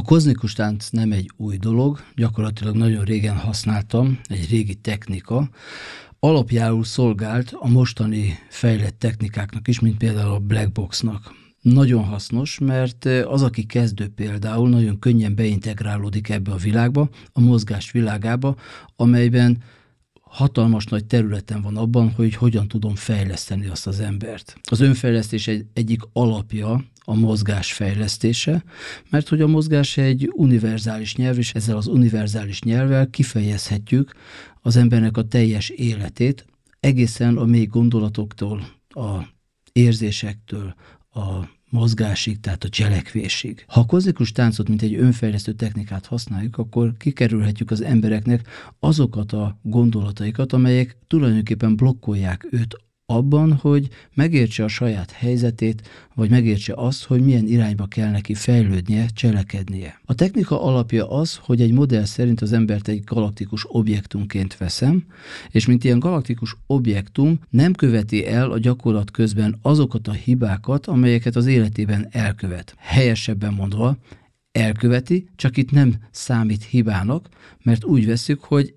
A kozmikus tánc nem egy új dolog, gyakorlatilag nagyon régen használtam, egy régi technika, alapjául szolgált a mostani fejlett technikáknak is, mint például a blackboxnak. Nagyon hasznos, mert az, aki kezdő például, nagyon könnyen beintegrálódik ebbe a világba, a mozgás világába, amelyben hatalmas nagy területen van abban, hogy hogyan tudom fejleszteni azt az embert. Az önfejlesztés egy, egyik alapja a mozgás fejlesztése, mert hogy a mozgás egy univerzális nyelv, és ezzel az univerzális nyelvvel kifejezhetjük az embernek a teljes életét, egészen a mély gondolatoktól, a érzésektől, a mozgásig, tehát a cselekvésig. Ha a kozmikus táncot, mint egy önfejlesztő technikát használjuk, akkor kikerülhetjük az embereknek azokat a gondolataikat, amelyek tulajdonképpen blokkolják őt abban, hogy megértse a saját helyzetét, vagy megértse azt, hogy milyen irányba kell neki fejlődnie, cselekednie. A technika alapja az, hogy egy modell szerint az embert egy galaktikus objektumként veszem, és mint ilyen galaktikus objektum nem követi el a gyakorlat közben azokat a hibákat, amelyeket az életében elkövet. Helyesebben mondva, elköveti, csak itt nem számít hibának, mert úgy veszük, hogy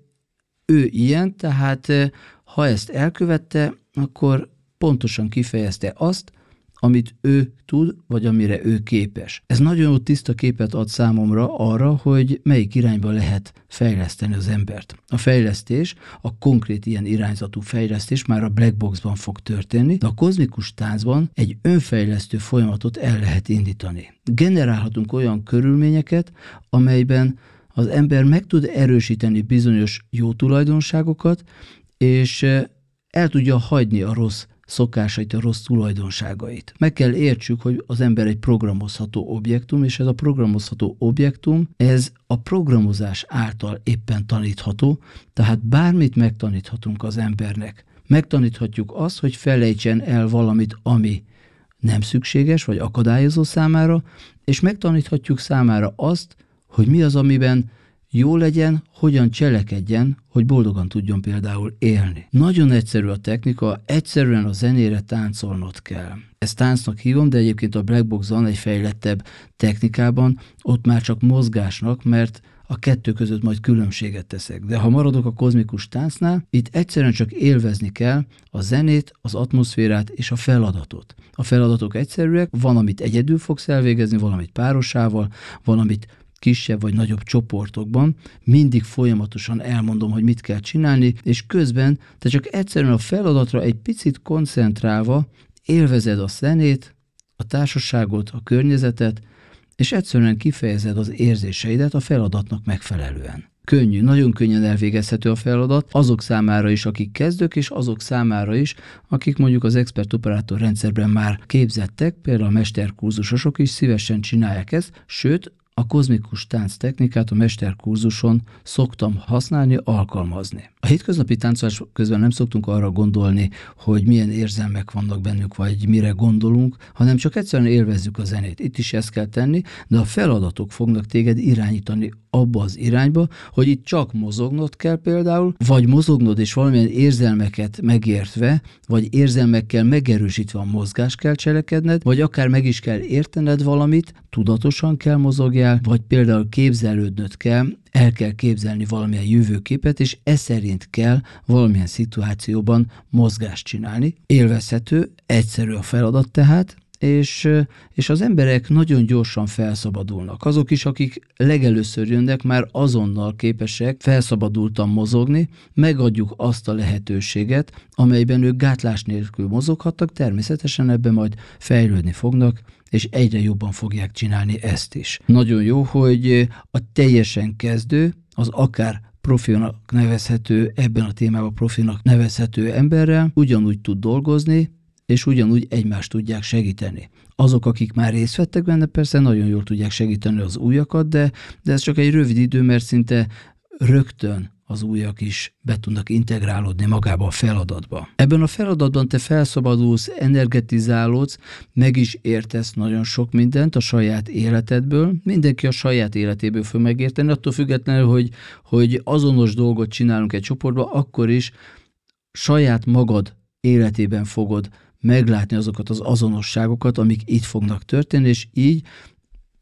ő ilyen, tehát eh, ha ezt elkövette, akkor pontosan kifejezte azt, amit ő tud, vagy amire ő képes. Ez nagyon jó tiszta képet ad számomra arra, hogy melyik irányba lehet fejleszteni az embert. A fejlesztés, a konkrét ilyen irányzatú fejlesztés már a black boxban fog történni, de a kozmikus táncban egy önfejlesztő folyamatot el lehet indítani. Generálhatunk olyan körülményeket, amelyben az ember meg tud erősíteni bizonyos jó tulajdonságokat, és el tudja hagyni a rossz szokásait, a rossz tulajdonságait. Meg kell értsük, hogy az ember egy programozható objektum, és ez a programozható objektum, ez a programozás által éppen tanítható, tehát bármit megtaníthatunk az embernek. Megtaníthatjuk azt, hogy felejtsen el valamit, ami nem szükséges vagy akadályozó számára, és megtaníthatjuk számára azt, hogy mi az, amiben jó legyen, hogyan cselekedjen, hogy boldogan tudjon például élni. Nagyon egyszerű a technika, egyszerűen a zenére táncolnod kell. Ezt táncnak hívom, de egyébként a Black Box van egy fejlettebb technikában, ott már csak mozgásnak, mert a kettő között majd különbséget teszek. De ha maradok a kozmikus táncnál, itt egyszerűen csak élvezni kell a zenét, az atmoszférát és a feladatot. A feladatok egyszerűek, van, amit egyedül fogsz elvégezni, valamit párosával, van, amit kisebb vagy nagyobb csoportokban, mindig folyamatosan elmondom, hogy mit kell csinálni, és közben te csak egyszerűen a feladatra egy picit koncentrálva élvezed a zenét, a társaságot, a környezetet, és egyszerűen kifejezed az érzéseidet a feladatnak megfelelően. Könnyű, nagyon könnyen elvégezhető a feladat azok számára is, akik kezdők, és azok számára is, akik mondjuk az expert operátor rendszerben már képzettek, például a mesterkurzusosok is szívesen csinálják ezt, sőt, a kozmikus tánc technikát a mesterkurzuson szoktam használni, alkalmazni. A hétköznapi táncolás közben nem szoktunk arra gondolni, hogy milyen érzelmek vannak bennük, vagy mire gondolunk, hanem csak egyszerűen élvezzük a zenét. Itt is ezt kell tenni, de a feladatok fognak téged irányítani abba az irányba, hogy itt csak mozognod kell például, vagy mozognod és valamilyen érzelmeket megértve, vagy érzelmekkel megerősítve a mozgás kell cselekedned, vagy akár meg is kell értened valamit, tudatosan kell mozogni kell, vagy például képzelődnöd kell, el kell képzelni valamilyen jövőképet, és ez szerint kell valamilyen szituációban mozgást csinálni. Élvezhető, egyszerű a feladat tehát, és, és az emberek nagyon gyorsan felszabadulnak. Azok is, akik legelőször jönnek, már azonnal képesek felszabadultan mozogni, megadjuk azt a lehetőséget, amelyben ők gátlás nélkül mozoghattak, természetesen ebben majd fejlődni fognak, és egyre jobban fogják csinálni ezt is. Nagyon jó, hogy a teljesen kezdő, az akár profinak nevezhető, ebben a témában profinak nevezhető emberrel ugyanúgy tud dolgozni, és ugyanúgy egymást tudják segíteni. Azok, akik már részt vettek benne, persze nagyon jól tudják segíteni az újakat, de, de ez csak egy rövid idő, mert szinte rögtön az újak is be tudnak integrálódni magába a feladatba. Ebben a feladatban te felszabadulsz, energetizálódsz, meg is értesz nagyon sok mindent a saját életedből, mindenki a saját életéből fog megérteni, attól függetlenül, hogy, hogy azonos dolgot csinálunk egy csoportban, akkor is saját magad életében fogod meglátni azokat az azonosságokat, amik itt fognak történni, és így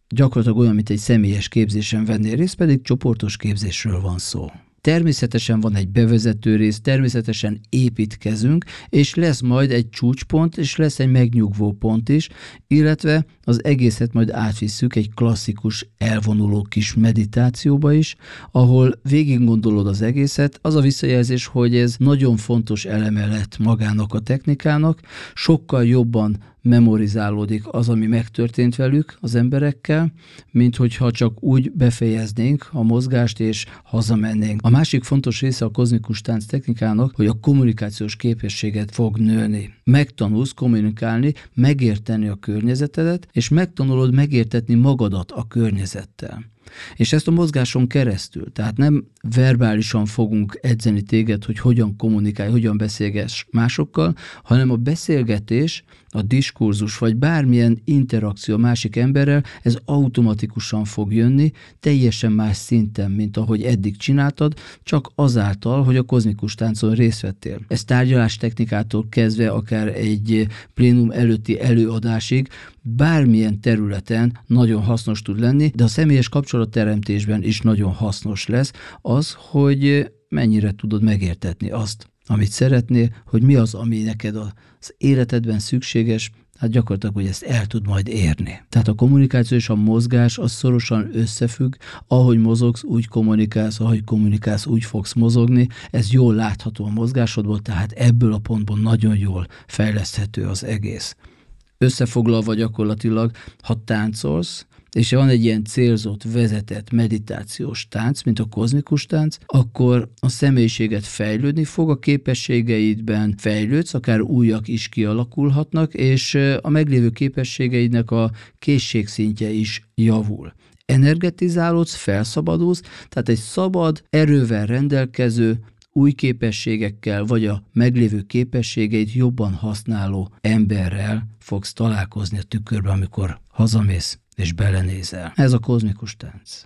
gyakorlatilag olyan, mint egy személyes képzésen vennél részt, pedig csoportos képzésről van szó. Természetesen van egy bevezető rész, természetesen építkezünk, és lesz majd egy csúcspont, és lesz egy megnyugvó pont is, illetve az egészet majd átvisszük egy klasszikus elvonuló kis meditációba is, ahol végig gondolod az egészet. Az a visszajelzés, hogy ez nagyon fontos eleme lett magának a technikának, sokkal jobban memorizálódik az, ami megtörtént velük, az emberekkel, mint hogyha csak úgy befejeznénk a mozgást és hazamennénk. A másik fontos része a kozmikus tánc technikának, hogy a kommunikációs képességet fog nőni. Megtanulsz kommunikálni, megérteni a környezetedet, és megtanulod megértetni magadat a környezettel. És ezt a mozgáson keresztül, tehát nem verbálisan fogunk edzeni téged, hogy hogyan kommunikálj, hogyan beszélgess másokkal, hanem a beszélgetés, a diskurzus, vagy bármilyen interakció másik emberrel, ez automatikusan fog jönni, teljesen más szinten, mint ahogy eddig csináltad, csak azáltal, hogy a kozmikus táncon részt vettél. Ez tárgyalás technikától kezdve, akár egy plénum előtti előadásig, bármilyen területen nagyon hasznos tud lenni, de a személyes kapcsolatteremtésben is nagyon hasznos lesz az, hogy mennyire tudod megértetni azt, amit szeretnél, hogy mi az, ami neked az életedben szükséges, hát gyakorlatilag, hogy ezt el tud majd érni. Tehát a kommunikáció és a mozgás az szorosan összefügg, ahogy mozogsz, úgy kommunikálsz, ahogy kommunikálsz, úgy fogsz mozogni, ez jól látható a mozgásodból, tehát ebből a pontból nagyon jól fejleszthető az egész összefoglalva gyakorlatilag, ha táncolsz, és van egy ilyen célzott, vezetett meditációs tánc, mint a kozmikus tánc, akkor a személyiséget fejlődni fog, a képességeidben fejlődsz, akár újak is kialakulhatnak, és a meglévő képességeidnek a készségszintje is javul energetizálódsz, felszabadulsz, tehát egy szabad, erővel rendelkező, új képességekkel vagy a meglévő képességeit jobban használó emberrel fogsz találkozni a tükörbe, amikor hazamész és belenézel. Ez a kozmikus tánc.